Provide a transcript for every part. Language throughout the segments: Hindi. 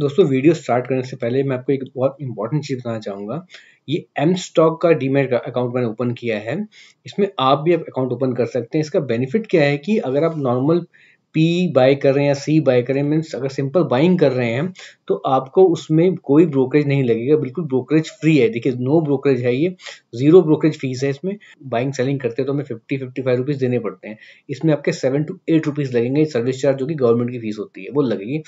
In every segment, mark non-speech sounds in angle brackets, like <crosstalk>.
दोस्तों वीडियो स्टार्ट करने से पहले मैं आपको एक बहुत इंपॉर्टेंट चीज़ बताना चाहूँगा ये एम स्टॉक का डीमेट अकाउंट मैंने ओपन किया है इसमें आप भी अकाउंट ओपन कर सकते हैं इसका बेनिफिट क्या है कि अगर आप नॉर्मल पी बाय कर रहे हैं या सी बाय कर रहे हैं मीन्स अगर सिंपल बाइंग कर रहे हैं तो आपको उसमें कोई ब्रोकरेज नहीं लगेगा बिल्कुल ब्रोकरेज फ्री है देखिए नो ब्रोकरेज है ये जीरो ब्रोकरेज फीस है इसमें बाइंग सेलिंग करते हैं तो हमें फिफ्टी फिफ्टी फाइव रुपीज़ देने पड़ते हैं इसमें आपके सेवन टू एट रुपीज़ लगेंगे सर्विस चार्ज जो कि गवर्नमेंट की फीस होती है वो लगेगी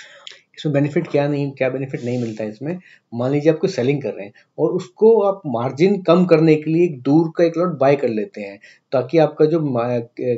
इसमें बेनिफिट क्या नहीं क्या बेनिफिट नहीं मिलता है इसमें मान लीजिए आप कोई सेलिंग कर रहे हैं और उसको आप मार्जिन कम करने के लिए एक दूर का एक लॉट बाय कर लेते हैं ताकि आपका जो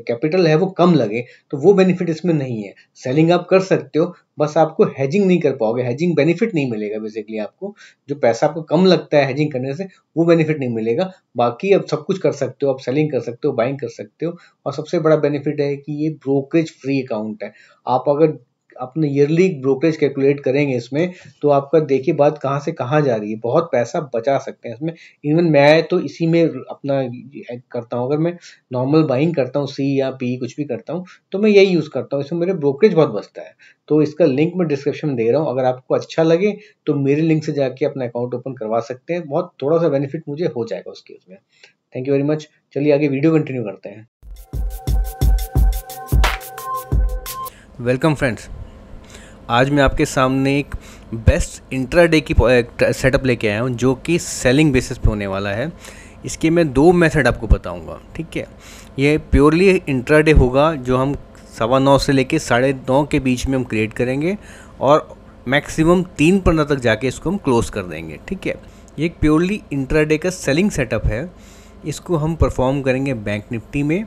कैपिटल है वो कम लगे तो वो बेनिफिट इसमें नहीं है सेलिंग आप कर सकते हो बस आपको हैजिंग नहीं कर पाओगे हैजिंग बेनिफिट नहीं मिलेगा बेसिकली आपको जो पैसा आपको कम लगता है हैजिंग करने से वो बेनिफिट नहीं मिलेगा बाकी आप सब कुछ कर सकते हो आप सेलिंग कर सकते हो बाइंग कर सकते हो और सबसे बड़ा बेनिफिट है कि ये ब्रोकरेज फ्री अकाउंट है आप अगर अपने ईयरली ब्रोकरेज कैलकुलेट करेंगे इसमें तो आपका देखिए बात कहाँ से कहाँ जा रही है बहुत पैसा बचा सकते हैं इसमें इवन मैं तो इसी में अपना करता हूँ अगर मैं नॉर्मल बाइंग करता हूँ सी या पी कुछ भी करता हूँ तो मैं यही यूज़ करता हूँ इसमें मेरे ब्रोकरेज बहुत बचता है तो इसका लिंक मैं डिस्क्रिप्शन में दे रहा हूँ अगर आपको अच्छा लगे तो मेरे लिंक से जाके अपना अकाउंट ओपन करवा सकते हैं बहुत थोड़ा सा बेनिफिट मुझे हो जाएगा उसके उसमें थैंक यू वेरी मच चलिए आगे वीडियो कंटिन्यू करते हैं वेलकम फ्रेंड्स आज मैं आपके सामने एक बेस्ट इंट्राडे की सेटअप लेके आया हूँ जो कि सेलिंग बेसिस पे होने वाला है इसके मैं दो मेथड आपको बताऊँगा ठीक है ये प्योरली इंट्राडे होगा जो हम सवा नौ से लेके साढ़े नौ के बीच में हम क्रिएट करेंगे और मैक्सिमम तीन पंद्रह तक जाके इसको हम क्लोज़ कर देंगे ठीक है ये एक प्योरली इंट्राडे का सेलिंग सेटअप है इसको हम परफॉर्म करेंगे बैंक निफ्टी में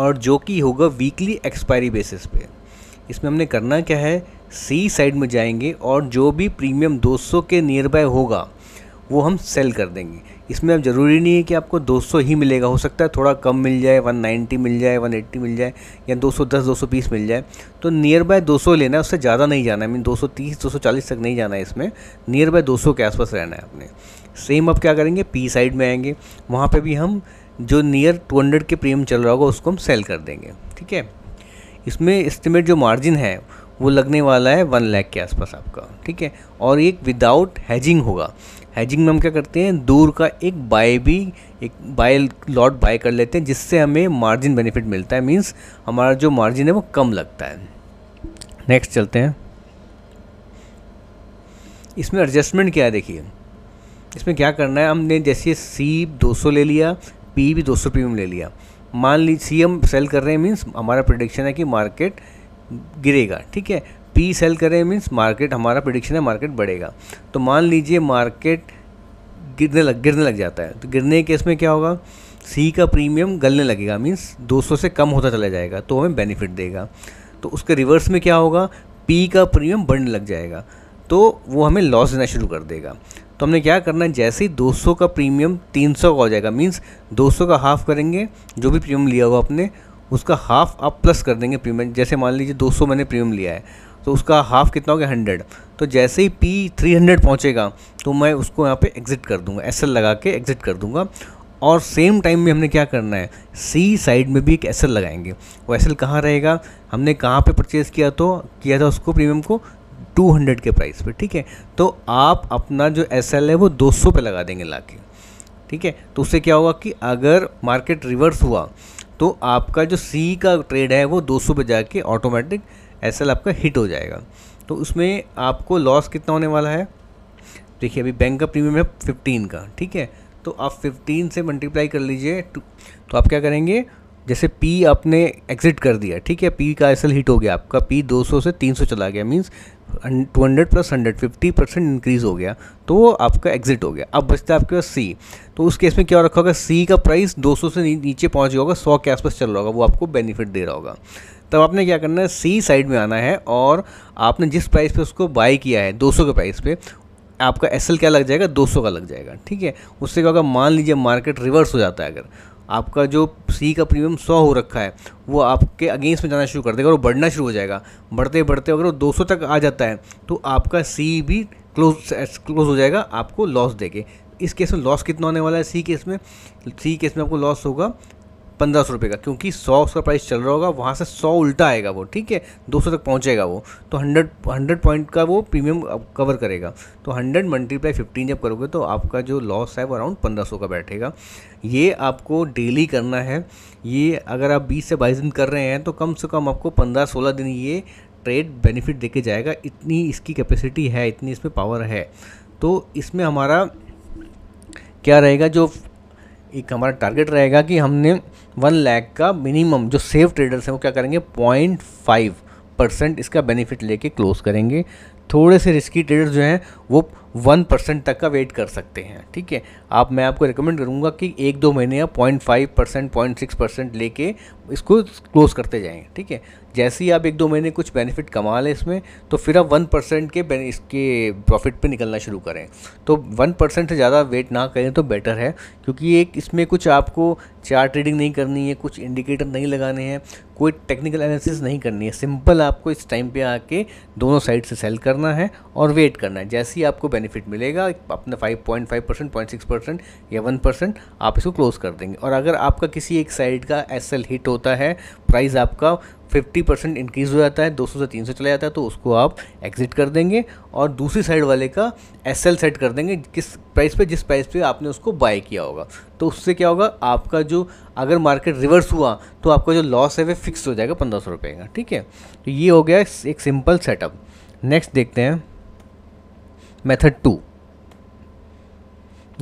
और जो कि होगा वीकली एक्सपायरी बेसिस पे इसमें हमने करना क्या है सी साइड में जाएंगे और जो भी प्रीमियम 200 के नियर बाय होगा वो हम सेल कर देंगे इसमें अब ज़रूरी नहीं है कि आपको 200 ही मिलेगा हो सकता है थोड़ा कम मिल जाए 190 मिल जाए 180 मिल जाए या 210 220 मिल जाए तो नियर बाय 200 लेना है उससे ज़्यादा नहीं जाना है मीन 230 240 तक नहीं जाना है इसमें नियर बाय 200 के आसपास रहना है आपने सेम अब क्या करेंगे पी साइड में आएंगे वहाँ पर भी हम जो नियर टू के प्रीमियम चल रहा होगा उसको हम सेल कर देंगे ठीक है इसमें एस्टिमेट जो मार्जिन है वो लगने वाला है वन लैख के आसपास आपका ठीक है और एक विदाउट हैजिंग होगा हैजिंग में हम क्या करते हैं दूर का एक बाय भी एक बाय लॉट बाय कर लेते हैं जिससे हमें मार्जिन बेनिफिट मिलता है मींस हमारा जो मार्जिन है वो कम लगता है नेक्स्ट चलते हैं इसमें एडजस्टमेंट क्या है देखिए इसमें क्या करना है हमने जैसे सी 200 ले लिया पी भी 200 में ले लिया मान लीजिए सी हम सेल कर रहे हैं मीन्स हमारा प्रडिक्शन है कि मार्केट गिरेगा ठीक है पी सेल कर रहे हैं मीन्स मार्केट हमारा प्रडिक्शन है मार्केट बढ़ेगा तो मान लीजिए मार्केट गिरने लग गिरने लग जाता है तो गिरने के केस में क्या होगा सी का प्रीमियम गलने लगेगा मीन्स 200 से कम होता चला जाएगा तो हमें बेनिफिट देगा तो उसके रिवर्स में क्या होगा पी का प्रीमियम बढ़ने लग जाएगा तो वो हमें लॉस देना शुरू कर देगा तो हमने क्या करना है जैसे ही 200 का प्रीमियम 300 का हो जाएगा मीन्स 200 का हाफ़ करेंगे जो भी प्रीमियम लिया हुआ आपने उसका हाफ़ आप प्लस कर देंगे प्रीमियम जैसे मान लीजिए 200 मैंने प्रीमियम लिया है तो उसका हाफ़ कितना हो गया हंड्रेड तो जैसे ही पी थ्री हंड्रेड पहुँचेगा तो मैं उसको यहाँ पे एग्ज़िट कर दूंगा एस लगा के एग्ज़िट कर दूंगा और सेम टाइम में हमने क्या करना है सी साइड में भी एक एस लगाएंगे वो एस कहाँ रहेगा हमने कहाँ पे परचेज़ किया तो किया था उसको प्रीमियम को 200 के प्राइस पे ठीक है तो आप अपना जो एस है वो 200 पे लगा देंगे ला ठीक है तो उससे क्या होगा कि अगर मार्केट रिवर्स हुआ तो आपका जो सी का ट्रेड है वो 200 पर जाके ऑटोमेटिक एस आपका हिट हो जाएगा तो उसमें आपको लॉस कितना होने वाला है देखिए अभी बैंक का प्रीमियम है फिफ्टीन का ठीक है तो आप फिफ्टीन से मल्टीप्लाई कर लीजिए तो आप क्या करेंगे जैसे पी आपने एग्जिट कर दिया ठीक है पी का एसल हिट हो गया आपका पी 200 से 300 चला गया मीन्स 200 प्लस 50 परसेंट इंक्रीज़ हो गया तो वो आपका एग्जिट हो गया अब बचता है आपके पास सी तो उस केस में क्या रखा होगा सी का प्राइस 200 से नीचे पहुंच गया होगा 100 के आसपास चल रहा होगा वो आपको बेनिफिट दे रहा होगा तब आपने क्या करना है सी साइड में आना है और आपने जिस प्राइस पे उसको बाई किया है 200 के प्राइस पे आपका एस क्या लग जाएगा 200 का लग जाएगा ठीक है उससे क्या होगा मान लीजिए मार्केट रिवर्स हो जाता है अगर आपका जो सी का प्रीमियम सौ हो रखा है वो आपके अगेंस्ट में जाना शुरू कर देगा और बढ़ना शुरू हो जाएगा बढ़ते बढ़ते अगर वो दो सौ तक आ जाता है तो आपका सी भी क्लोज क्लोज हो जाएगा आपको लॉस देके इस केस में लॉस कितना होने वाला है सी केस में सी केस में आपको लॉस होगा पंद्रह सौ रुपये का क्योंकि सौ उसका प्राइस चल रहा होगा वहाँ से सौ उल्टा आएगा वो ठीक है दो सौ तक पहुँचेगा वो तो हंड्रेड हंड्रेड पॉइंट का वो प्रीमियम कवर करेगा तो हंड्रेड मल्टीप्लाई फिफ्टीन जब करोगे तो आपका जो लॉस है वो अराउंड पंद्रह सौ का बैठेगा ये आपको डेली करना है ये अगर आप बीस से बाईस दिन कर रहे हैं तो कम से कम आपको पंद्रह सोलह दिन ये ट्रेड बेनिफिट देके जाएगा इतनी इसकी कैपेसिटी है इतनी इसमें पावर है तो इसमें हमारा क्या रहेगा जो एक हमारा टारगेट रहेगा कि हमने वन लैख का मिनिमम जो सेफ ट्रेडर्स हैं वो क्या करेंगे पॉइंट फाइव परसेंट इसका बेनिफिट लेके क्लोज करेंगे थोड़े से रिस्की ट्रेडर्स जो हैं वो वन परसेंट तक का वेट कर सकते हैं ठीक है आप मैं आपको रिकमेंड करूँगा कि एक दो महीने या point five percent point six percent लेके इसको क्लोज करते जाएँ ठीक है जैसे ही आप एक दो महीने कुछ बेनिफिट कमा लें इसमें तो फिर आप वन परसेंट के इसके प्रॉफिट पे निकलना शुरू करें तो वन परसेंट से ज़्यादा वेट ना करें तो बेटर है क्योंकि एक इसमें कुछ आपको चार ट्रेडिंग नहीं करनी है कुछ इंडिकेटर नहीं लगाने हैं कोई टेक्निकल एनालिसिस नहीं करनी है सिंपल आपको इस टाइम पर आके दोनों साइड से सेल करना है और वेट करना है जैसे ही आपको बेनिफिट बेनिफिट मिलेगा अपना 5.5 परसेंट पॉइंट सिक्स परसेंट या वन परसेंट आप इसको क्लोज कर देंगे और अगर आपका किसी एक साइड का एस हिट होता है प्राइस आपका 50 परसेंट इंक्रीज़ हो जाता है 200 से 300 चला जाता है तो उसको आप एग्जिट कर देंगे और दूसरी साइड वाले का एस सेट कर देंगे किस प्राइस पे जिस प्राइस पे आपने उसको बाय किया होगा तो उससे क्या होगा आपका जो अगर मार्केट रिवर्स हुआ तो आपका जो लॉस है वह फिक्स हो जाएगा पंद्रह सौ रुपये का ठीक है तो ये हो गया एक सिंपल सेटअप नेक्स्ट देखते हैं मेथड टू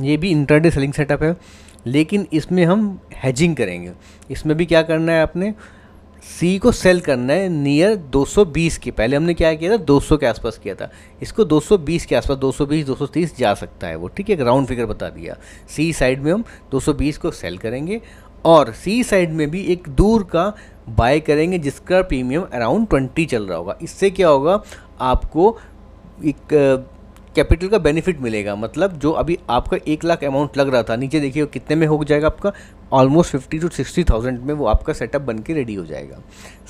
ये भी इंटरडे सेलिंग सेटअप है लेकिन इसमें हम हैजिंग करेंगे इसमें भी क्या करना है आपने सी को सेल करना है नियर 220 के पहले हमने क्या किया था 200 के आसपास किया था इसको 220 के आसपास 220 230 जा सकता है वो ठीक है राउंड फिगर बता दिया सी साइड में हम 220 को सेल करेंगे और सी साइड में भी एक दूर का बाय करेंगे जिसका प्रीमियम अराउंड 20 चल रहा होगा इससे क्या होगा आपको एक कैपिटल का बेनिफिट मिलेगा मतलब जो अभी आपका एक लाख अमाउंट लग रहा था नीचे देखिए वो कितने में हो जाएगा आपका almost fifty to sixty thousand में वो आपका सेटअप बन के रेडी हो जाएगा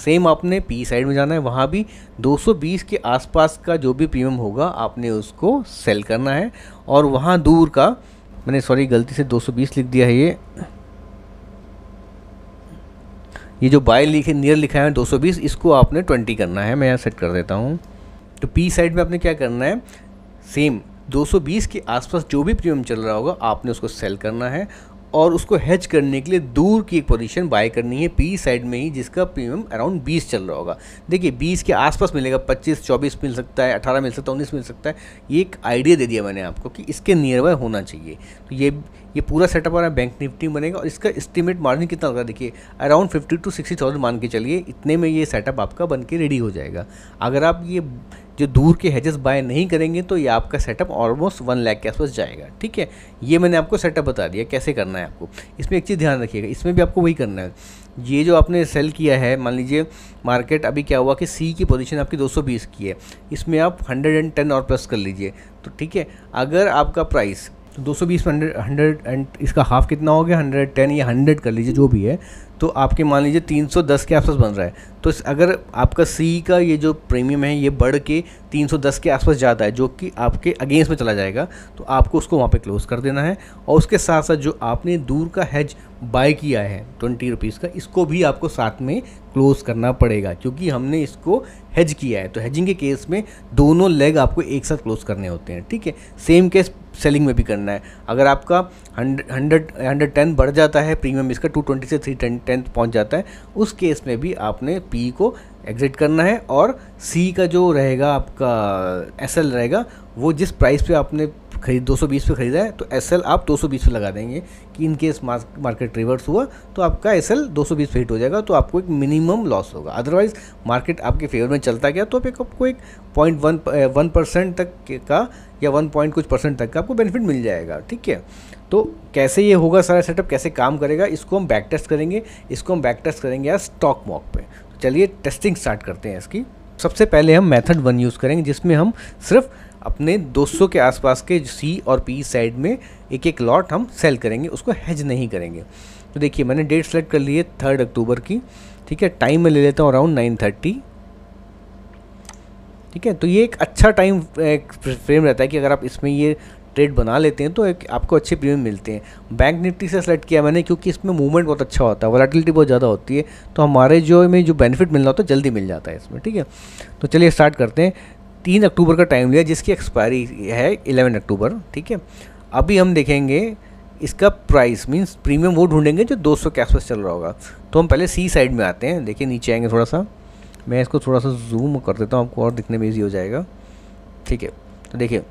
सेम आपने पी साइड में जाना है वहाँ भी 220 के आसपास का जो भी प्रीमियम होगा आपने उसको सेल करना है और वहाँ दूर का मैंने सॉरी गलती से 220 लिख दिया है ये ये जो बाय लिखे नियर लिखा है 220 इसको आपने 20 करना है मैं यहाँ सेट कर देता हूँ तो पी साइड में आपने क्या करना है सेम 220 के आसपास जो भी प्रीमियम चल रहा होगा आपने उसको सेल करना है और उसको हैच करने के लिए दूर की एक पोजीशन बाय करनी है पी साइड में ही जिसका प्रीमियम अराउंड 20 चल रहा होगा देखिए 20 के आसपास मिलेगा 25 24 मिल सकता है 18 मिल सकता है 19 मिल सकता है ये एक आइडिया दे दिया मैंने आपको कि इसके नियर बाय होना चाहिए तो ये ये पूरा सेटअप हमारा बैंक निफ्टी में बनेगा और इसका इस्टीमेट मार्जिन कितना होगा देखिए around fifty to sixty thousand मान के चलिए इतने में ये सेटअप आपका बन के रेडी हो जाएगा अगर आप ये जो दूर के हेजेस बाय नहीं करेंगे तो ये आपका सेटअप ऑलमोस्ट वन लैख के आसपास जाएगा ठीक है ये मैंने आपको सेटअप बता दिया कैसे करना है आपको इसमें एक चीज़ ध्यान रखिएगा इसमें भी आपको वही करना है ये जो आपने सेल किया है मान लीजिए मार्केट अभी क्या हुआ कि सी की पोजीशन आपकी 220 की है इसमें आप 110 और प्लस कर लीजिए तो ठीक है अगर आपका प्राइस तो 220 सौ बीस हंड्रेड एंड इसका हाफ कितना हो गया 110 या 100 कर लीजिए जो भी है तो आपके मान लीजिए 310 के आसपास बन रहा है तो अगर आपका सी का ये जो प्रीमियम है ये बढ़ के 310 के आसपास जाता है जो कि आपके अगेंस्ट में चला जाएगा तो आपको उसको वहाँ पे क्लोज़ कर देना है और उसके साथ साथ जो आपने दूर का हैज बाय किया है ट्वेंटी रुपीज़ का इसको भी आपको साथ में क्लोज़ करना पड़ेगा क्योंकि हमने इसको हैज किया है तो हैजिंग के केस में दोनों लेग आपको एक साथ क्लोज़ करने होते हैं ठीक है सेम केस सेलिंग में भी करना है अगर आपका हंड्रेड हंड्रेड टेन बढ़ जाता है प्रीमियम इसका टू ट्वेंटी से थ्री टेन पहुँच जाता है उस केस में भी आपने पी को एग्जिट करना है और सी का जो रहेगा आपका एस रहेगा वो जिस प्राइस पे आपने खरीद 220 पे ख़रीदा है तो एस आप 220 पे लगा देंगे कि इन केस मार्केट रिवर्स हुआ तो आपका एस एल 220 पे हिट हो जाएगा तो आपको एक मिनिमम लॉस होगा अदरवाइज़ मार्केट आपके फेवर में चलता गया तो आप एक आपको एक पॉइंट वन वन परसेंट तक का या वन पॉइंट कुछ परसेंट तक का आपको बेनिफिट मिल जाएगा ठीक है तो कैसे ये होगा सारा सेटअप कैसे काम करेगा इसको हम बैक टेस्ट करेंगे इसको हम बैक टेस्ट करेंगे या स्टॉक मॉक पे तो चलिए टेस्टिंग स्टार्ट करते हैं इसकी सबसे पहले हम मेथड वन यूज़ करेंगे जिसमें हम सिर्फ अपने 200 के आसपास के सी और पी साइड में एक एक लॉट हम सेल करेंगे उसको हैज नहीं करेंगे तो देखिए मैंने डेट सेलेक्ट कर ली है थर्ड अक्टूबर की ठीक है टाइम मैं ले लेता हूँ अराउंड नाइन थर्टी ठीक है तो ये एक अच्छा टाइम फ्रेम रहता है कि अगर आप इसमें ये ट्रेड बना लेते हैं तो एक आपको अच्छे प्रीमियम मिलते हैं बैंक निफ्टी से सेलेक्ट किया मैंने क्योंकि इसमें मूवमेंट बहुत अच्छा होता है वॉलेटिलिटी बहुत ज़्यादा होती है तो हमारे जो में जो बेनिफिट मिल रहा होता है जल्दी मिल जाता है इसमें ठीक है तो चलिए स्टार्ट करते हैं तीन अक्टूबर का टाइम लिया जिसकी एक्सपायरी है इलेवन अक्टूबर ठीक है अभी हम देखेंगे इसका प्राइस मीन्स प्रीमियम वो ढूंढेंगे जो 200 के आसपास चल रहा होगा तो हम पहले सी साइड में आते हैं देखिए नीचे आएंगे थोड़ा सा मैं इसको थोड़ा सा जूम कर देता हूँ आपको और दिखने में ईजी हो जाएगा ठीक है तो देखिए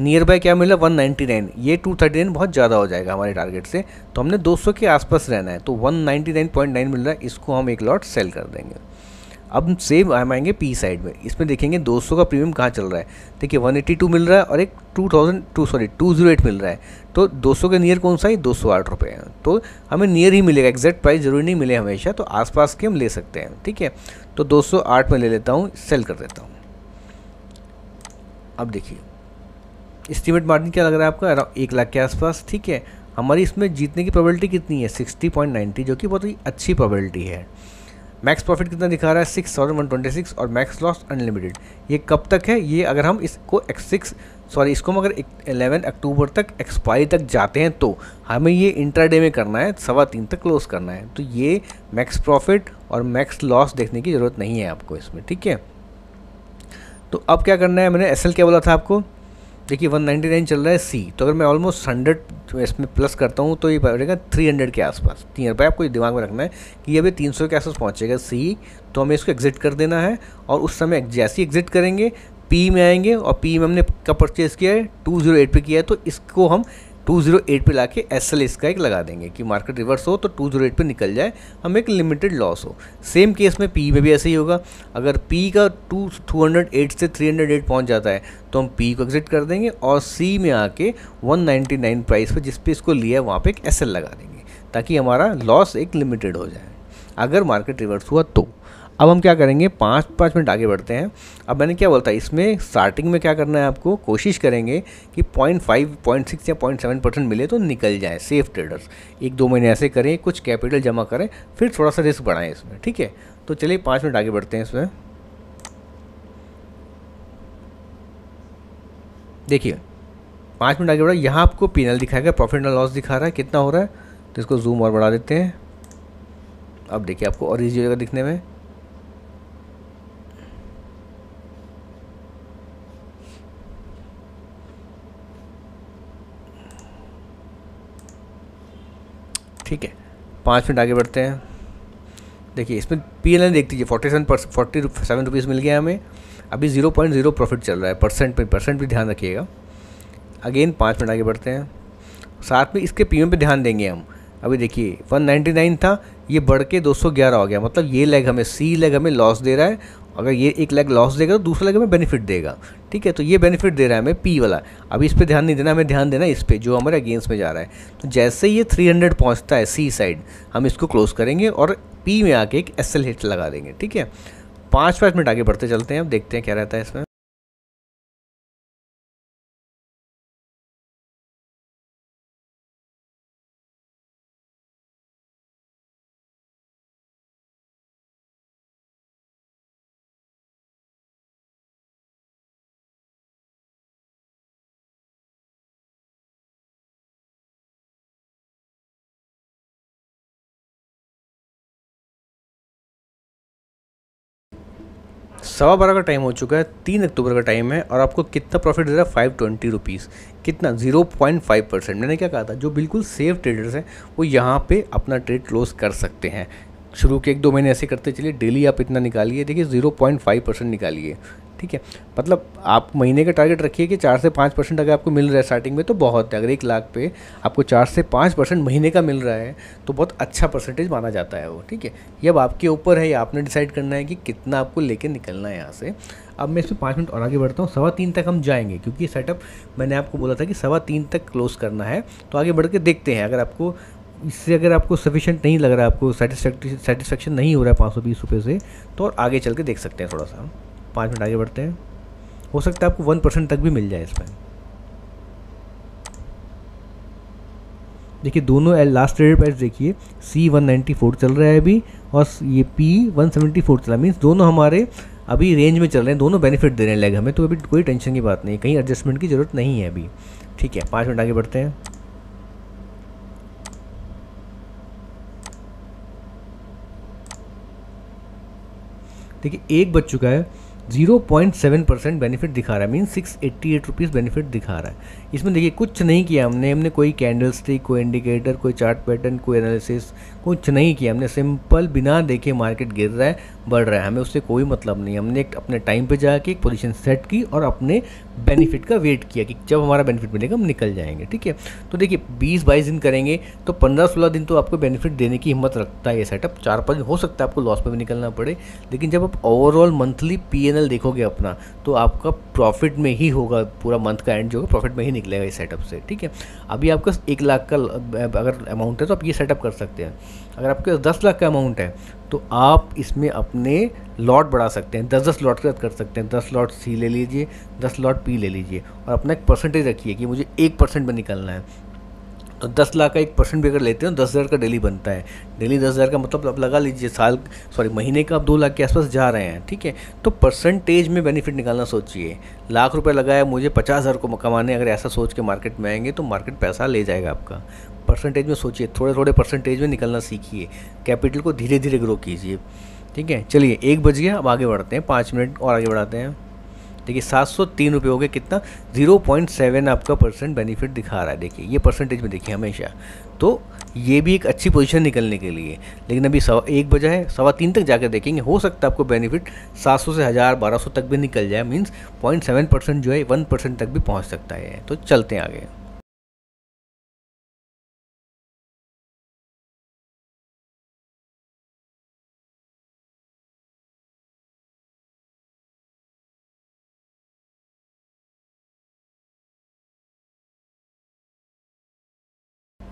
नियर बाय क्या मिला 199 ये 239 बहुत ज़्यादा हो जाएगा हमारे टारगेट से तो हमने 200 के आसपास रहना है तो 199.9 मिल रहा है इसको हम एक लॉट सेल कर देंगे अब सेम हम आएंगे पी साइड में इसमें देखेंगे 200 का प्रीमियम कहाँ चल रहा है देखिए 182 मिल रहा है और एक टू सॉरी टू मिल रहा है तो 200 के नियर कौन सा है दो सौ आठ रुपये तो हमें नियर ही मिलेगा एग्जैक्ट प्राइस जरूरी नहीं मिले हमेशा तो आसपास के हम ले सकते हैं ठीक है तो 208 में ले लेता हूँ सेल कर देता हूँ अब देखिए इस्टीमेट मार्जिन क्या लग रहा है आपका अराउंड एक लाख के आसपास ठीक है हमारी इसमें जीतने की प्रोबेबिलिटी कितनी है नाइन्टी जो कि बहुत ही अच्छी प्रोबेबिलिटी है मैक्स प्रॉफिट कितना दिखा रहा है six thousand one twenty six और मैक्स लॉस अनलिमिटेड ये कब तक है ये अगर हम इसको एक्स सिक्स सॉरी इसको हम अगर एलेवन अक्टूबर तक एक्सपायरी तक जाते हैं तो हमें ये इंट्राडे में करना है सवा तीन तक क्लोज करना है तो ये मैक्स प्रॉफिट और मैक्स लॉस देखने की ज़रूरत नहीं है आपको इसमें ठीक है तो अब क्या करना है मैंने एस क्या बोला था आपको देखिए 199 चल रहा है सी तो अगर मैं ऑलमोस्ट तो हंड्रेड इसमें प्लस करता हूँ तो ये पड़ेगा थ्री हंड्रेड के आसपास तीन रुपये आपको दिमाग में रखना है कि ये अभी तीन सौ के आसपास पहुँचेगा सी तो हमें इसको एग्जिट कर देना है और उस समय जैसे ही एग्जिट करेंगे पी में आएंगे और पी में हमने कब परचेज़ किया है टू जीरो एट पर किया है तो इसको हम 208 पे लाके एस एल इसका एक लगा देंगे कि मार्केट रिवर्स हो तो 208 पे निकल जाए हमें एक लिमिटेड लॉस हो सेम केस में पी में भी ऐसे ही होगा अगर पी का टू टू से 308 पहुँच जाता है तो हम पी को एग्जिट कर देंगे और सी में आके 199 प्राइस पर जिस पे इसको लिया है वहाँ पर एक एस लगा देंगे ताकि हमारा लॉस एक लिमिटेड हो जाए अगर मार्केट रिवर्स हुआ तो अब हम क्या करेंगे पाँच पाँच मिनट आगे बढ़ते हैं अब मैंने क्या बोलता है इसमें स्टार्टिंग में क्या करना है आपको कोशिश करेंगे कि पॉइंट फाइव पॉइंट सिक्स या पॉइंट सेवन परसेंट मिले तो निकल जाए सेफ ट्रेडर्स एक दो महीने ऐसे करें कुछ कैपिटल जमा करें फिर थोड़ा सा रिस्क बढ़ाएं इसमें ठीक है तो चलिए पाँच मिनट आगे बढ़ते हैं इसमें देखिए पाँच मिनट आगे बढ़ा यहाँ आपको पीनल दिखाएगा प्रॉफिट एंड लॉस दिखा रहा है कितना हो रहा है तो इसको जूम और बढ़ा देते हैं अब देखिए आपको और इजी होगा दिखने में पाँच मिनट आगे बढ़ते हैं देखिए इसमें पी एल देख दीजिए forty seven percent forty seven rupees मिल गया हमें अभी जीरो पॉइंट जीरो प्रॉफिट चल रहा है परसेंट पे परसेंट भी ध्यान रखिएगा अगेन पाँच मिनट आगे बढ़ते हैं साथ में इसके पी पर ध्यान देंगे हम अभी देखिए नाइन था ये बढ़ के ग्यारह हो गया मतलब ये लेग हमें सी लेग हमें लॉस दे रहा है अगर ये एक लेग लॉस देगा तो दूसरा लेग हमें बेनिफिट देगा ठीक है तो ये बेनिफिट दे रहा है हमें पी वाला अभी इस पर ध्यान नहीं देना हमें ध्यान देना इस पर जो हमारे अगेंस्ट में जा रहा है तो जैसे ये 300 पहुँचता है सी साइड हम इसको क्लोज करेंगे और पी में आके एक एस हिट लगा देंगे ठीक है पाँच पाँच मिनट आगे बढ़ते चलते हैं अब देखते हैं क्या रहता है इसमें सवा बारह का टाइम हो चुका है तीन अक्टूबर का टाइम है और आपको कितना प्रॉफिट दे रहा है फाइव ट्वेंटी रुपीज़ कितना जीरो पॉइंट फाइव परसेंट मैंने क्या कहा था जो बिल्कुल सेफ ट्रेडर्स हैं वो यहाँ पे अपना ट्रेड क्लोज कर सकते हैं शुरू के एक दो महीने ऐसे करते चलिए डेली आप इतना निकालिए देखिए जीरो पॉइंट फाइव परसेंट निकालिए ठीक है मतलब आप महीने का टारगेट रखिए कि चार से पाँच परसेंट अगर आपको मिल रहा है स्टार्टिंग में तो बहुत है अगर एक लाख पे आपको चार से पाँच परसेंट महीने का मिल रहा है तो बहुत अच्छा परसेंटेज माना जाता है वो ठीक है ये अब आपके ऊपर है या आपने डिसाइड करना है कि कितना आपको लेके निकलना है यहाँ से अब मैं इस पर पाँच मिनट और आगे बढ़ता हूँ सवा तीन तक हम जाएंगे क्योंकि सेटअप मैंने आपको बोला था कि सवा तीन तक क्लोज़ करना है तो आगे बढ़ के देखते हैं अगर आपको इससे अगर आपको सफिशेंट नहीं लग रहा है आपको सेटिस्फेक्शन नहीं हो रहा है पाँच सौ बीस रुपये से तो और आगे चल के देख सकते हैं थोड़ा सा पाँच मिनट आगे बढ़ते हैं हो सकता है आपको वन परसेंट तक भी मिल जाए इसमें देखिए दोनों लास्ट ट्रेडेड प्राइस देखिए सी वन नाइन्टी फोर चल रहा है अभी और ये पी वन सेवेंटी फोर चला मीन्स दोनों हमारे अभी रेंज में चल रहे हैं दोनों बेनिफिट दे रहे हैं लेग हमें तो अभी कोई टेंशन की बात नहीं कहीं एडजस्टमेंट की ज़रूरत नहीं है अभी ठीक है पाँच मिनट आगे बढ़ते हैं देखिए एक बज चुका है 0.7 परसेंट बेनिफिट दिखा रहा है mean six eighty eight rupees benefit दिखा रहा है इसमें देखिए कुछ नहीं किया हमने हमने कोई कैंडल स्टिक कोई इंडिकेटर कोई चार्ट पैटर्न कोई एनालिसिस कुछ नहीं किया हमने सिंपल बिना देखे मार्केट गिर रहा है बढ़ रहा है हमें उससे कोई मतलब नहीं हमने एक अपने टाइम पे जाके एक पोजीशन सेट की और अपने बेनिफिट का वेट किया कि जब हमारा बेनिफिट मिलेगा हम निकल जाएंगे ठीक है तो देखिए बीस बाईस दिन करेंगे तो पंद्रह सोलह दिन तो आपको बेनिफिट देने की हिम्मत रखता है ये सेटअप चार पाँच हो सकता है आपको लॉस में भी निकलना पड़े लेकिन जब आप ओवरऑल मंथली पी देखोगे अपना तो आपका प्रॉफिट में ही होगा पूरा मंथ का एंड जो होगा प्रॉफिट में ही निकलेगा इस सेटअप से ठीक है अभी आपका एक लाख का अगर अमाउंट है तो आप ये सेटअप कर सकते हैं अगर आपके दस लाख का अमाउंट है तो आप इसमें अपने लॉट बढ़ा सकते हैं दस दस लॉट के साथ कर सकते हैं दस लॉट सी ले लीजिए दस लॉट पी ले लीजिए और अपना एक परसेंटेज रखिए कि मुझे एक परसेंट में निकलना है तो दस लाख का एक परसेंट भी अगर लेते हैं तो दस हज़ार का डेली बनता है डेली दस हज़ार का मतलब आप लगा लीजिए साल सॉरी महीने का आप दो लाख के आसपास जा रहे हैं ठीक है तो परसेंटेज में बेनिफिट निकालना सोचिए लाख रुपये लगाया मुझे पचास हज़ार को कमाने अगर ऐसा सोच के मार्केट में आएंगे तो मार्केट पैसा ले जाएगा आपका परसेंटेज में सोचिए थोड़े थोड़े परसेंटेज में निकलना सीखिए कैपिटल को धीरे धीरे ग्रो कीजिए ठीक है चलिए एक बज गया अब आगे बढ़ते हैं पाँच मिनट और आगे बढ़ाते हैं देखिए सात सौ तीन रुपये हो गए कितना जीरो पॉइंट सेवन आपका परसेंट बेनिफिट दिखा रहा है देखिए ये परसेंटेज में देखिए हमेशा तो ये भी एक अच्छी पोजीशन निकलने के लिए लेकिन अभी सवा एक बजा है सवा तीन तक जाकर देखेंगे हो सकता है आपको बेनिफिट सात सौ से हज़ार बारह सौ तक भी निकल जाए मीन्स पॉइंट सेवन परसेंट जो है वन परसेंट तक भी पहुँच सकता है तो चलते हैं आगे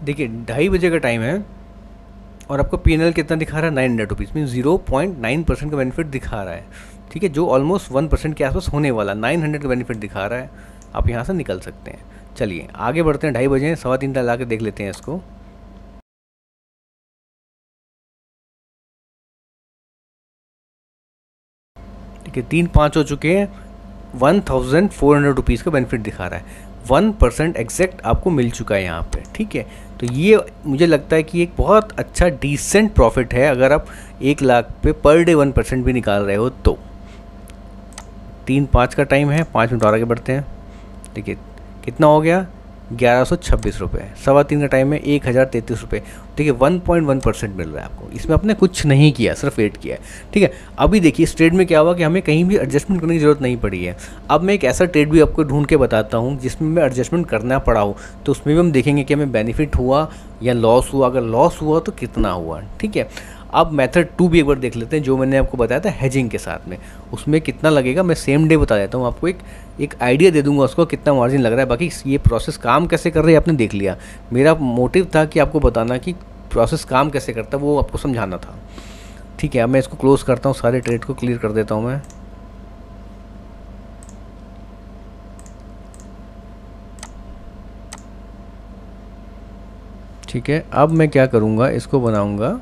देखिए ढाई बजे का टाइम है और आपको पी कितना दिखा रहा है nine hundred rupees mean zero point nine percent का बेनिफिट दिखा रहा है ठीक है जो ऑलमोस्ट वन परसेंट के आसपास होने वाला नाइन हंड्रेड का बेनिफिट दिखा रहा है आप यहाँ से निकल सकते हैं चलिए आगे बढ़ते हैं ढाई बजे सवा तीन तक ला के देख लेते हैं इसको ठीक है तीन पाँच हो चुके हैं one thousand four hundred rupees का बेनिफिट दिखा रहा है वन परसेंट एग्जैक्ट आपको मिल चुका है यहाँ पे ठीक है तो ये मुझे लगता है कि एक बहुत अच्छा डिसेंट प्रॉफिट है अगर आप एक लाख पे पर डे वन परसेंट भी निकाल रहे हो तो तीन पाँच का टाइम है पाँच मिनट और आगे बढ़ते हैं देखिए कितना हो गया ग्यारह सौ छब्बीस रुपये सवा तीन का टाइम में एक हज़ार तैंतीस रुपये ठीक है वन पॉइंट वन परसेंट मिल रहा है आपको इसमें आपने कुछ नहीं किया सिर्फ वेट किया है ठीक है अभी देखिए इस ट्रेड में क्या हुआ कि हमें कहीं भी एडजस्टमेंट करने की ज़रूरत नहीं पड़ी है अब मैं एक ऐसा ट्रेड भी आपको ढूंढ के बताता हूँ जिसमें मैं एडजस्टमेंट करना पड़ा हो तो उसमें भी हम देखेंगे कि हमें बेनिफिट हुआ या लॉस हुआ अगर लॉस हुआ तो कितना हुआ ठीक है अब मेथड टू भी एक बार देख लेते हैं जो मैंने आपको बताया था हेजिंग के साथ में उसमें कितना लगेगा मैं सेम डे बता देता हूँ आपको एक एक आइडिया दे दूंगा उसको कितना मार्जिन लग रहा है बाकी ये प्रोसेस काम कैसे कर रही है आपने देख लिया मेरा मोटिव था कि आपको बताना कि प्रोसेस काम कैसे करता है वो आपको समझाना था ठीक है अब मैं इसको क्लोज़ करता हूँ सारे ट्रेड को क्लियर कर देता हूँ मैं ठीक है अब मैं क्या करूँगा इसको बनाऊँगा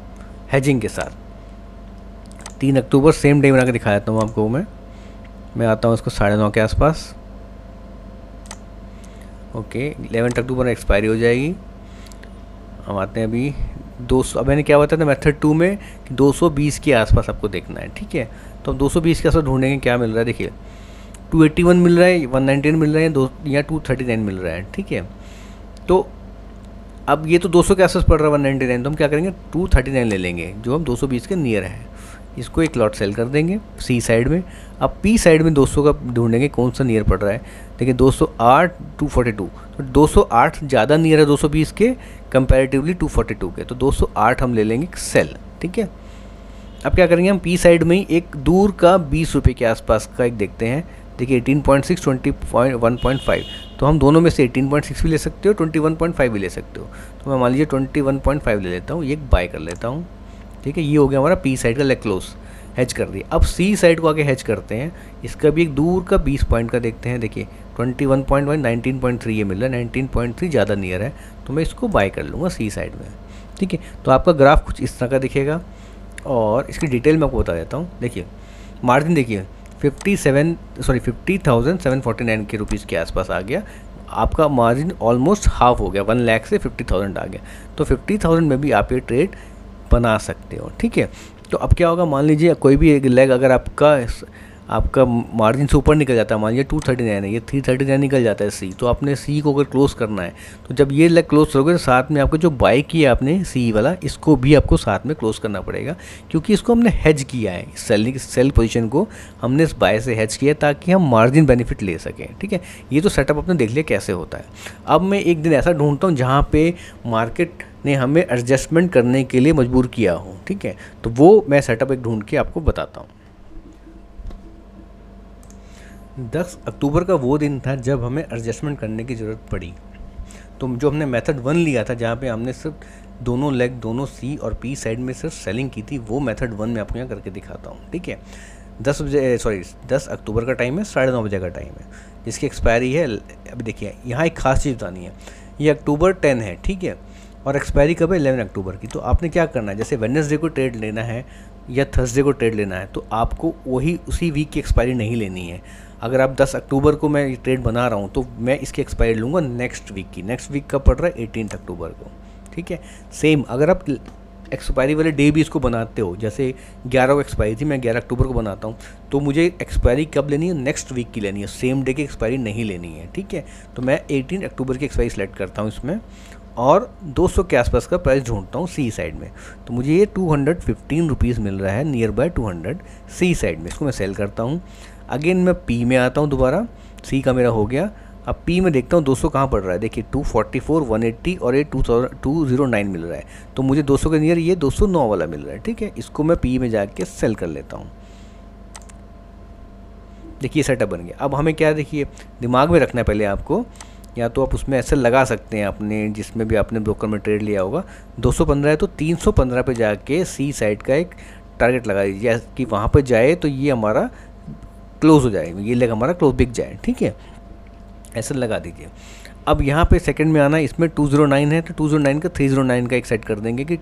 हैजिंग के साथ तीन अक्टूबर सेम डे बना के दिखा देता हूँ आपको मैं मैं आता हूँ इसको साढ़े नौ के आसपास ओके इलेवेंथ अक्टूबर एक्सपायरी हो जाएगी हम आते हैं अभी दो सौ अब मैंने क्या बताया था मेथड टू में कि 220 के आसपास आपको देखना है ठीक है तो सौ 220 के आसपास ढूंढेंगे क्या मिल रहा है देखिए 281 मिल रहा है 119 मिल रहा है दो या 239 मिल रहा है ठीक है तो अब ये तो 200 के आसपास पड़ रहा है 199 तो हम क्या करेंगे 239 ले लेंगे जो हम 220 के नियर है इसको एक लॉट सेल कर देंगे सी साइड में अब पी साइड में 200 का ढूंढेंगे कौन सा नियर पड़ रहा है देखिए 208 242 तो 208 ज़्यादा नियर है 220 के कंपैरेटिवली 242 के तो 208 हम ले लेंगे सेल ठीक है अब क्या करेंगे हम पी साइड में ही एक दूर का बीस रुपये के आसपास का एक देखते हैं देखिए eighteen point six twenty one point five तो हम दोनों में से 18.6 भी ले सकते हो 21.5 भी ले सकते हो तो मैं मान लीजिए 21.5 ले लेता हूँ ये बाय कर लेता हूँ ठीक है ये हो गया हमारा पी साइड का लेग क्लोज हैच कर दिया अब सी साइड को आगे हैच करते हैं इसका भी एक दूर का 20 पॉइंट का देखते हैं देखिए 21.1 19.3 ये मिल रहा है 19.3 ज़्यादा नियर है तो मैं इसको बाय कर लूँगा सी साइड में ठीक है तो आपका ग्राफ कुछ इस तरह का दिखेगा और इसकी डिटेल मैं आपको बता देता हूँ देखिए मार्जिन देखिए fifty seven sorry fifty thousand seven forty nine के रुपीज़ के आसपास आ गया आपका मार्जिन ऑलमोस्ट हाफ हो गया वन लैख से फिफ्टी थाउजेंड आ गया तो फिफ्टी थाउजेंड में भी आप ये ट्रेड बना सकते हो ठीक है तो अब क्या होगा मान लीजिए कोई भी एक लेग अगर आपका आपका मार्जिन से ऊपर निकल जाता है मान लीजिए टू थर्टी नाइन है ये थ्री थर्टी नाइन निकल जाता है सी तो आपने सी को अगर क्लोज़ करना है तो जब ये लग क्लोज़ करोगे तो साथ में आपको जो बाई किया आपने सी वाला इसको भी आपको साथ में क्लोज़ करना पड़ेगा क्योंकि इसको हमने हेज किया है सेलिंग सेल पोजिशन को हमने इस बाय से हैज किया ताकि हम मार्जिन बेनिफिट ले सकें ठीक है ये तो सेटअप आपने देख लिया कैसे होता है अब मैं एक दिन ऐसा ढूंढता हूँ जहाँ पे मार्केट ने हमें एडजस्टमेंट करने के लिए मजबूर किया हो ठीक है तो वो मैं सेटअप एक ढूंढ के आपको बताता हूँ दस अक्टूबर का वो दिन था जब हमें एडजस्टमेंट करने की ज़रूरत पड़ी तो जो हमने मेथड वन लिया था जहाँ पे हमने सिर्फ दोनों लेग दोनों सी और पी साइड में सिर्फ सेलिंग की थी वो मेथड वन मैं आपको यहाँ करके दिखाता हूँ ठीक है दस बजे सॉरी दस अक्टूबर का टाइम है साढ़े नौ बजे का टाइम है जिसकी एक्सपायरी है अभी देखिए यहाँ एक खास चीज़ बतानी है ये अक्टूबर टेन है ठीक है और एक्सपायरी कब है इलेवन अक्टूबर की तो आपने क्या करना है जैसे वेनसडे को ट्रेड लेना है या थर्सडे को ट्रेड लेना है तो आपको वही उसी वीक की एक्सपायरी नहीं लेनी है अगर आप 10 अक्टूबर को मैं ट्रेड बना रहा हूँ तो मैं इसकी एक्सपायर लूँगा नेक्स्ट वीक की नेक्स्ट वीक का पड़ रहा है एटीन अक्टूबर को ठीक है सेम अगर आप एक्सपायरी वाले डे भी इसको बनाते हो जैसे ग्यारह को एक्सपायरी थी मैं ग्यारह अक्टूबर को बनाता हूँ तो मुझे एक्सपायरी कब लेनी है नेक्स्ट वीक की लेनी है सेम डे की एक्सपायरी नहीं लेनी है ठीक है तो मैं एटीन अक्टूबर की एक्सपायरी सेलेक्ट करता हूँ इसमें और 200 के आसपास का प्राइस ढूंढता हूँ सी साइड में तो मुझे ये टू हंड्रेड मिल रहा है nearby to C side में इसको मैं सेल करता हूँ अगेन मैं पी में आता हूँ दोबारा सी का मेरा हो गया अब पी में देखता हूँ 200 कहाँ पड़ रहा है देखिए 244, 180 और ये 209 मिल रहा है तो मुझे 200 के नियर ये 209 वाला मिल रहा है ठीक है इसको मैं पी में जाके सेल कर लेता हूँ देखिए सेटअप बन गया अब हमें क्या देखिए दिमाग में रखना है पहले आपको या तो आप उसमें ऐसे लगा सकते हैं अपने जिसमें भी आपने ब्रोकर में ट्रेड लिया होगा 215 है तो 315 पे जाके सी साइड का एक टारगेट लगा दीजिए कि वहाँ पर जाए तो ये हमारा क्लोज़ हो जाएगा ये लेग हमारा क्लोज बिक जाए ठीक है ऐसा लगा दीजिए अब यहाँ पे सेकंड में आना इसमें 209 है तो 209 का 309 का एक सेट कर देंगे कि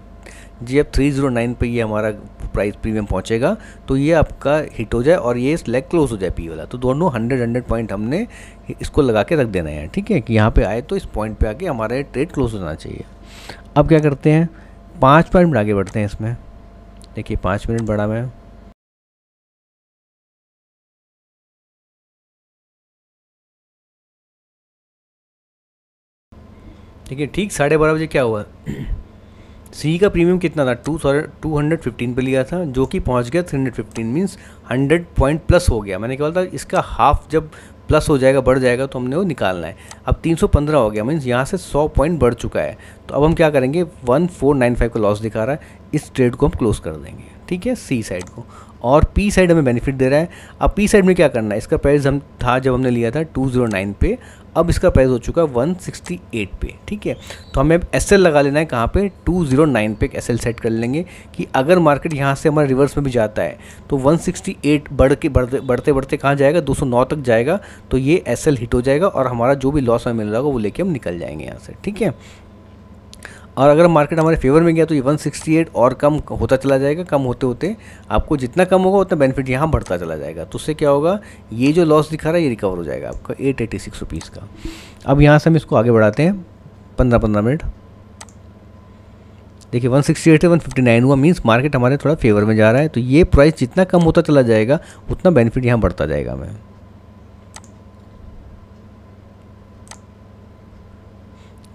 जी अब 309 पे ये हमारा प्राइस प्रीमियम पहुँचेगा तो ये आपका हिट हो जाए और ये लेग क्लोज हो जाए पी वाला तो दोनों हंड्रेड हंड्रेड पॉइंट हमने इसको लगा के रख देना है ठीक है कि यहाँ पर आए तो इस पॉइंट पर आके हमारा ये ट्रेड क्लोज होना चाहिए अब क्या करते हैं पाँच पॉइंट आगे बढ़ते हैं इसमें देखिए पाँच मिनट बढ़ा मैं ठीक है ठीक साढ़े बारह बजे क्या हुआ सी <clears throat> का प्रीमियम कितना था two sorry two hundred fifteen पर लिया था जो कि पहुंच गया three hundred fifteen means hundred point plus हो गया मैंने कहा था इसका हाफ जब प्लस हो जाएगा बढ़ जाएगा तो हमने वो निकालना है अब 315 हो गया मीन्स यहाँ से 100 पॉइंट बढ़ चुका है तो अब हम क्या करेंगे वन फोर नाइन फाइव का लॉस दिखा रहा है इस ट्रेड को हम क्लोज कर देंगे ठीक है सी साइड को और पी साइड हमें बेनिफिट दे रहा है अब पी साइड में क्या करना है इसका प्राइस हम था जब हमने लिया था 209 पे अब इसका प्राइस हो चुका है 168 पे ठीक है तो हमें अब एस लगा लेना है कहाँ पे 209 पे एक एस सेट कर लेंगे कि अगर मार्केट यहाँ से हमारा रिवर्स में भी जाता है तो 168 बढ़ के बढ़ते बढ़ते बढ़ते कहाँ जाएगा 209 तक जाएगा तो ये एस हिट हो जाएगा और हमारा जो भी लॉस हमें मिल रहा होगा वो लेके हम निकल जाएंगे यहाँ से ठीक है और अगर मार्केट हमारे फेवर में गया तो ये 168 और कम होता चला जाएगा कम होते होते आपको जितना कम होगा उतना बेनिफिट यहाँ बढ़ता चला जाएगा तो उससे क्या होगा ये जो लॉस दिखा रहा है ये रिकवर हो जाएगा आपका एट एटी सिक्स रुपीज़ का अब यहाँ से हम इसको आगे बढ़ाते हैं पंद्रह पंद्रह मिनट देखिए 168 सिक्सटी एट वन हुआ मीन्स मार्केट हमारे थोड़ा फेवर में जा रहा है तो ये प्राइस जितना कम होता चला जाएगा उतना बेनिफिट यहाँ बढ़ता जाएगा हमें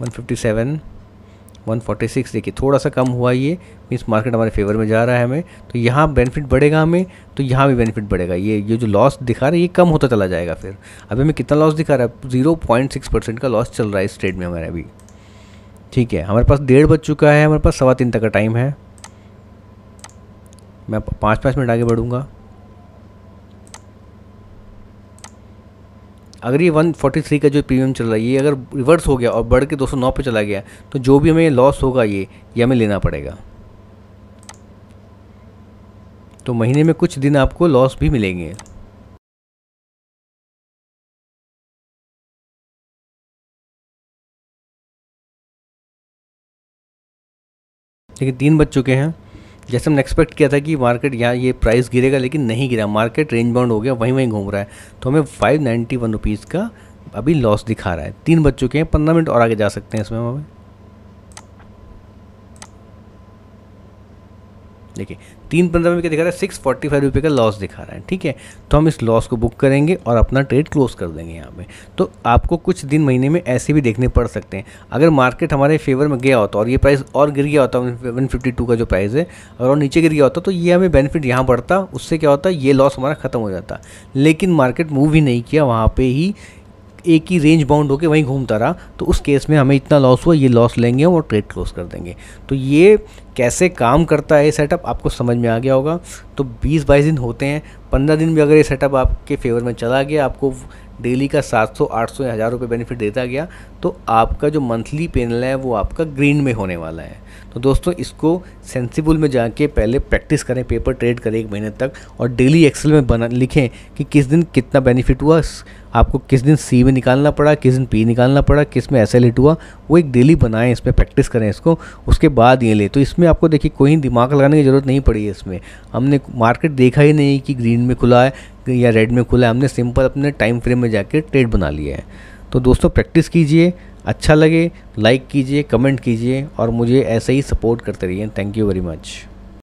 वन फिफ्टी सेवन 146 देखिए थोड़ा सा कम हुआ ये मीन्स मार्केट हमारे फेवर में जा रहा है हमें तो यहाँ बेनिफिट बढ़ेगा हमें तो यहाँ भी बेनिफिट बढ़ेगा ये ये जो लॉस दिखा रहा है ये कम होता चला जाएगा फिर अभी हमें कितना लॉस दिखा रहा है जीरो पॉइंट सिक्स परसेंट का लॉस चल रहा है इस ट्रेड में हमारे अभी ठीक है हमारे पास डेढ़ बज चुका है हमारे पास सवा तीन तक का टाइम है मैं पाँच पाँच मिनट आगे बढ़ूँगा अगर ये 143 का जो प्रीमियम चल रहा है ये अगर रिवर्स हो गया और बढ़ के 209 पे चला गया तो जो भी हमें लॉस होगा ये ये हमें लेना पड़ेगा तो महीने में कुछ दिन आपको लॉस भी मिलेंगे देखिए तीन बज चुके हैं जैसे हमने एक्सपेक्ट किया था कि मार्केट यहाँ ये प्राइस गिरेगा लेकिन नहीं गिरा मार्केट रेंज बाउंड हो गया वहीं वहीं घूम रहा है तो हमें फाइव नाइन्टी वन रुपीज़ का अभी लॉस दिखा रहा है तीन बच्चों के हैं पंद्रह मिनट और आगे जा सकते हैं इसमें हमें देखिए तीन पंद्रह में क्या दिखा रहा है सिक्स फोर्टी फाइव रुपये का लॉस दिखा रहा है ठीक है तो हम इस लॉस को बुक करेंगे और अपना ट्रेड क्लोज कर देंगे यहाँ पे तो आपको कुछ दिन महीने में ऐसे भी देखने पड़ सकते हैं अगर मार्केट हमारे फेवर में गया होता और ये प्राइस और गिर गया होता वन फिफ्टी टू का जो प्राइस है अगर और नीचे गिर गया होता तो ये हमें बेनिफिट यहाँ बढ़ता उससे क्या होता ये लॉस हमारा ख़त्म हो जाता लेकिन मार्केट मूव ही नहीं किया वहाँ पर ही एक ही रेंज बाउंड होकर वहीं घूमता रहा तो उस केस में हमें इतना लॉस हुआ ये लॉस लेंगे और ट्रेड क्लोज कर देंगे तो ये कैसे काम करता है ये सेटअप आपको समझ में आ गया होगा तो बीस बाईस दिन होते हैं पंद्रह दिन भी अगर ये सेटअप आपके फेवर में चला गया आपको डेली का 700, 800 या हज़ार रुपये बेनिफिट देता गया तो आपका जो मंथली पेनल है वो आपका ग्रीन में होने वाला है तो दोस्तों इसको सेंसिबल में जाके पहले प्रैक्टिस करें पेपर ट्रेड करें एक महीने तक और डेली एक्सेल में बना लिखें कि किस दिन कितना बेनिफिट हुआ आपको किस दिन सी में निकालना पड़ा किस दिन पी निकालना पड़ा किस में ऐसा लेट हुआ वो एक डेली बनाएं इसमें प्रैक्टिस करें इसको उसके बाद ये ले तो इसमें आपको देखिए कोई दिमाग लगाने की ज़रूरत नहीं पड़ी है इसमें हमने मार्केट देखा ही नहीं कि ग्रीन में खुला है या रेड में खुला है हमने सिंपल अपने टाइम फ्रेम में जाकर ट्रेड बना लिया है तो दोस्तों प्रैक्टिस कीजिए अच्छा लगे लाइक कीजिए कमेंट कीजिए और मुझे ऐसे ही सपोर्ट करते रहिए थैंक यू वेरी मच